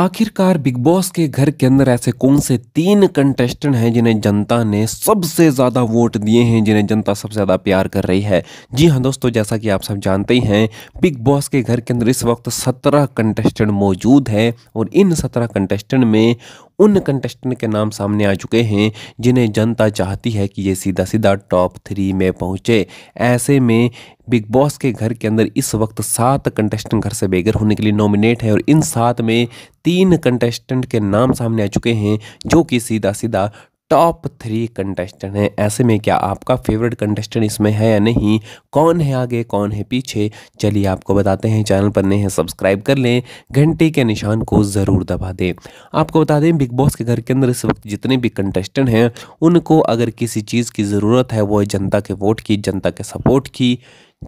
आखिरकार big boss के घर के अंदर ऐसे कौन से तीन कंटेस्टेंट हैं जिन्हें जनता ने सबसे ज़्यादा वोट दिए हैं जिन्हें जनता सबसे ज़्यादा प्यार कर रही है जी हाँ दोस्तों जैसा कि आप सब जानते ही हैं बिग बॉस के घर के अंदर इस वक्त सत्रह कंटेस्टेंट मौजूद हैं और इन सत्रह कंटेस्टेंट में उन कंटेस्टेंट के नाम सामने आ चुके हैं जिन्हें जनता चाहती है कि ये सीधा सीधा टॉप थ्री में पहुंचे ऐसे में बिग बॉस के घर के अंदर इस वक्त सात कंटेस्टेंट घर से बेघर होने के लिए नॉमिनेट है और इन सात में तीन कंटेस्टेंट के नाम सामने आ चुके हैं जो कि सीधा सीधा टॉप थ्री कंटेस्टेंट हैं ऐसे में क्या आपका फेवरेट कंटेस्टेंट इसमें है या नहीं कौन है आगे कौन है पीछे चलिए आपको बताते हैं चैनल पर नए हैं सब्सक्राइब कर लें घंटे के निशान को ज़रूर दबा दें आपको बता दें बिग बॉस के घर के अंदर इस वक्त जितने भी कंटेस्टेंट हैं उनको अगर किसी चीज़ की ज़रूरत है वो जनता के वोट की जनता के सपोर्ट की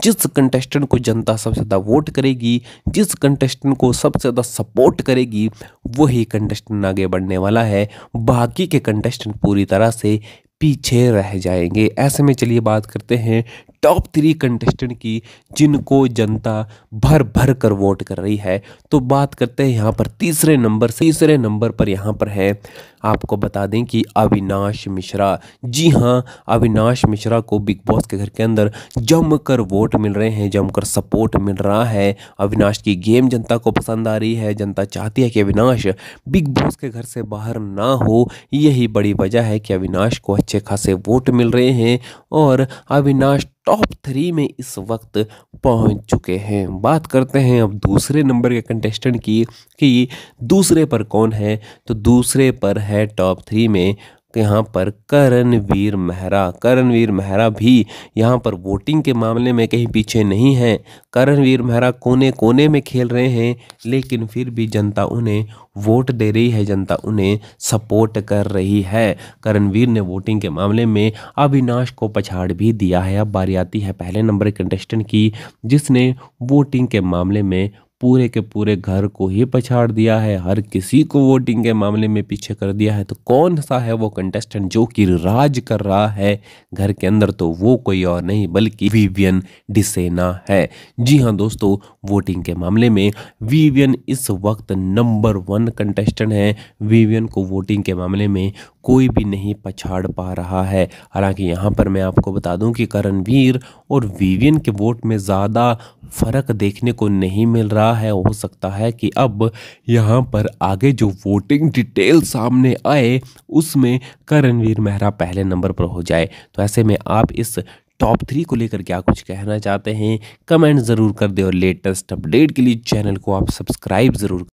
जिस कंटेस्टेंट को जनता सबसे ज़्यादा वोट करेगी जिस कंटेस्टेंट को सबसे ज़्यादा सपोर्ट करेगी वही कंटेस्टेंट आगे बढ़ने वाला है बाकी के कंटेस्टेंट पूरी तरह से पीछे रह जाएंगे ऐसे में चलिए बात करते हैं टॉप थ्री कंटेस्टेंट की जिनको जनता भर भर कर वोट कर रही है तो बात करते हैं यहाँ पर तीसरे नंबर से तीसरे नंबर पर यहाँ पर है आपको बता दें कि अविनाश मिश्रा जी हाँ अविनाश मिश्रा को बिग बॉस के घर के अंदर जमकर वोट मिल रहे हैं जमकर सपोर्ट मिल रहा है अविनाश की गेम जनता को पसंद आ रही है जनता चाहती है कि अविनाश बिग बॉस के घर से बाहर ना हो यही बड़ी वजह है कि अविनाश को अच्छे खासे वोट मिल रहे हैं और अविनाश टॉप थ्री में इस वक्त पहुंच चुके हैं बात करते हैं अब दूसरे नंबर के कंटेस्टेंट की कि दूसरे पर कौन है तो दूसरे पर है टॉप थ्री में तो यहाँ पर करणवीर मेहरा करणवीर मेहरा भी यहाँ पर वोटिंग के मामले में कहीं पीछे नहीं है करणवीर मेहरा कोने कोने में खेल रहे हैं लेकिन फिर भी जनता उन्हें वोट दे रही है जनता उन्हें सपोर्ट कर रही है करणवीर ने वोटिंग के मामले में अविनाश को पछाड़ भी दिया है अब बारी आती है पहले नंबर कंटेस्टेंट की जिसने वोटिंग के मामले में पूरे के पूरे घर को ही पछाड़ दिया है हर किसी को वोटिंग के मामले में पीछे कर दिया है तो कौन सा है वो कंटेस्टेंट जो कि राज कर रहा है घर के अंदर तो वो कोई और नहीं बल्कि वीवियन डिसेना है जी हाँ दोस्तों वोटिंग के मामले में वीवियन इस वक्त नंबर वन कंटेस्टेंट है वीवियन को वोटिंग के मामले में कोई भी नहीं पछाड़ पा रहा है हालांकि यहाँ पर मैं आपको बता दूं कि करणवीर और विवियन के वोट में ज़्यादा फ़र्क देखने को नहीं मिल रहा है हो सकता है कि अब यहाँ पर आगे जो वोटिंग डिटेल सामने आए उसमें करणवीर मेहरा पहले नंबर पर हो जाए तो ऐसे में आप इस टॉप थ्री को लेकर क्या कुछ कहना चाहते हैं कमेंट ज़रूर कर दें और लेटेस्ट अपडेट के लिए चैनल को आप सब्सक्राइब ज़रूर